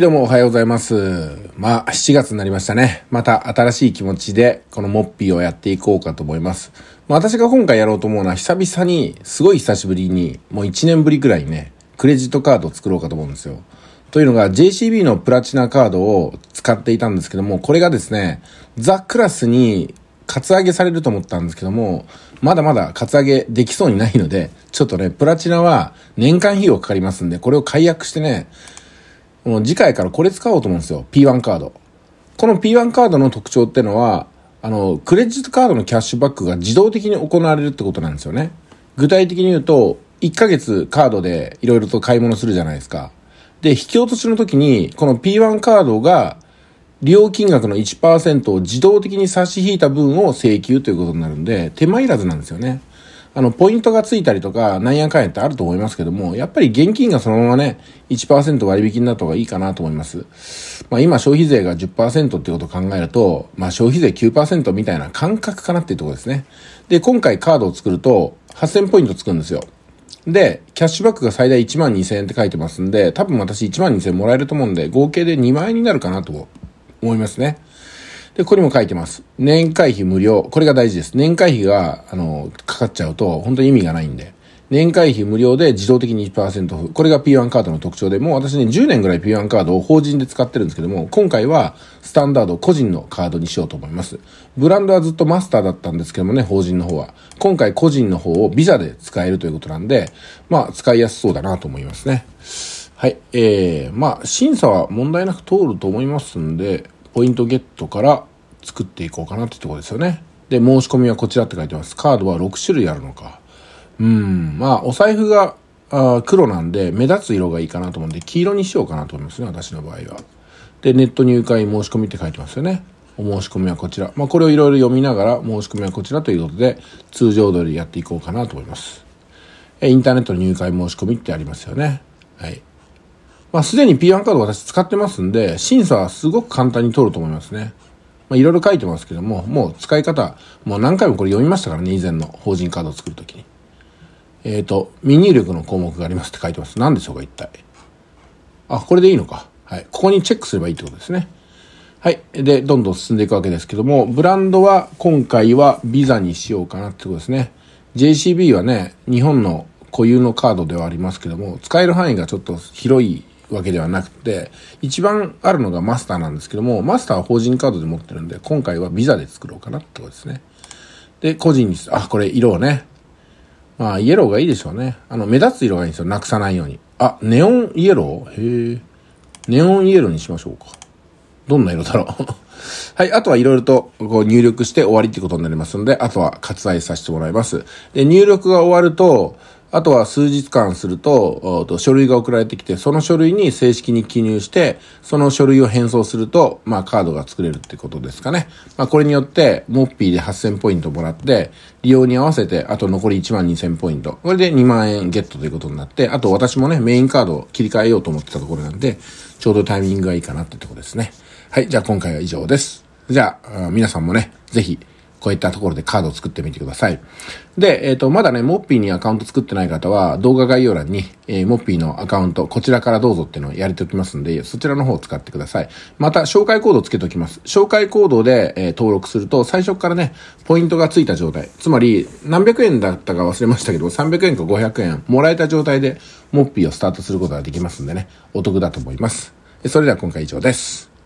どうもおはようございます。まあ、7月になりましたね。また新しい気持ちで、このモッピーをやっていこうかと思います。まあ、私が今回やろうと思うのは、久々に、すごい久しぶりに、もう1年ぶりくらいにね、クレジットカードを作ろうかと思うんですよ。というのが、JCB のプラチナカードを使っていたんですけども、これがですね、ザ・クラスに、カツアゲされると思ったんですけども、まだまだカツアゲできそうにないので、ちょっとね、プラチナは年間費用かかりますんで、これを解約してね、もう次回からこれ使おうと思うんですよ。P1 カード。この P1 カードの特徴ってのは、あの、クレジットカードのキャッシュバックが自動的に行われるってことなんですよね。具体的に言うと、1ヶ月カードで色々と買い物するじゃないですか。で、引き落としの時に、この P1 カードが、利用金額の1%を自動的に差し引いた分を請求ということになるんで、手間いらずなんですよね。あの、ポイントがついたりとか、なんやかんやってあると思いますけども、やっぱり現金がそのままね、1%割引になった方がいいかなと思います。まあ今消費税が10%ってことを考えると、まあ消費税9%みたいな感覚かなっていうところですね。で、今回カードを作ると、8000ポイントつくんですよ。で、キャッシュバックが最大1万2000円って書いてますんで、多分私1万2000円もらえると思うんで、合計で2万円になるかなと思いますね。で、ここにも書いてます。年会費無料。これが大事です。年会費が、あの、かかっちゃうと、本当に意味がないんで。年会費無料で自動的に1%オフ。これが P1 カードの特徴で、もう私ね、10年ぐらい P1 カードを法人で使ってるんですけども、今回はスタンダード、個人のカードにしようと思います。ブランドはずっとマスターだったんですけどもね、法人の方は。今回個人の方をビザで使えるということなんで、まあ、使いやすそうだなと思いますね。はい。えー、まあ、審査は問題なく通ると思いますんで、ポイントゲットから作っていこうかなってとこですよね。で、申し込みはこちらって書いてます。カードは6種類あるのか。うん、まあ、お財布があ黒なんで、目立つ色がいいかなと思うんで、黄色にしようかなと思いますね、私の場合は。で、ネット入会申し込みって書いてますよね。お申し込みはこちら。まあ、これをいろいろ読みながら、申し込みはこちらということで、通常通りやっていこうかなと思います。え、インターネット入会申し込みってありますよね。はい。まあ、すでに P1 カード私使ってますんで、審査はすごく簡単に通ると思いますね。まあ、いろいろ書いてますけども、もう使い方、もう何回もこれ読みましたからね、以前の法人カードを作るときに。えっ、ー、と、未入力の項目がありますって書いてます。何でしょうか、一体。あ、これでいいのか。はい。ここにチェックすればいいってことですね。はい。で、どんどん進んでいくわけですけども、ブランドは今回はビザにしようかなってことですね。JCB はね、日本の固有のカードではありますけども、使える範囲がちょっと広いわけではなくて、一番あるのがマスターなんですけども、マスターは法人カードで持ってるんで、今回はビザで作ろうかなってことですね。で、個人に、あ、これ色をね。まあ、イエローがいいでしょうね。あの、目立つ色がいいんですよ。なくさないように。あ、ネオンイエローへえ。ネオンイエローにしましょうか。どんな色だろう はい。あとはいろいろとこう入力して終わりってことになりますので、あとは割愛させてもらいます。で、入力が終わると、あとは数日間すると、と書類が送られてきて、その書類に正式に記入して、その書類を返送すると、まあカードが作れるってことですかね。まあこれによって、モッピーで8000ポイントもらって、利用に合わせて、あと残り1万2000ポイント。これで2万円ゲットということになって、あと私もね、メインカードを切り替えようと思ってたところなんで、ちょうどタイミングがいいかなってとこですね。はい、じゃあ今回は以上です。じゃあ、皆さんもね、ぜひ、こういったところでカードを作ってみてください。で、えっ、ー、と、まだね、モッピーにアカウント作ってない方は、動画概要欄に、えー、モッピーのアカウント、こちらからどうぞっていうのをやれておきますんで、そちらの方を使ってください。また、紹介コードをつけておきます。紹介コードで、えー、登録すると、最初からね、ポイントがついた状態。つまり、何百円だったか忘れましたけど、300円か500円もらえた状態で、モッピーをスタートすることができますんでね、お得だと思います。それでは今回以上です。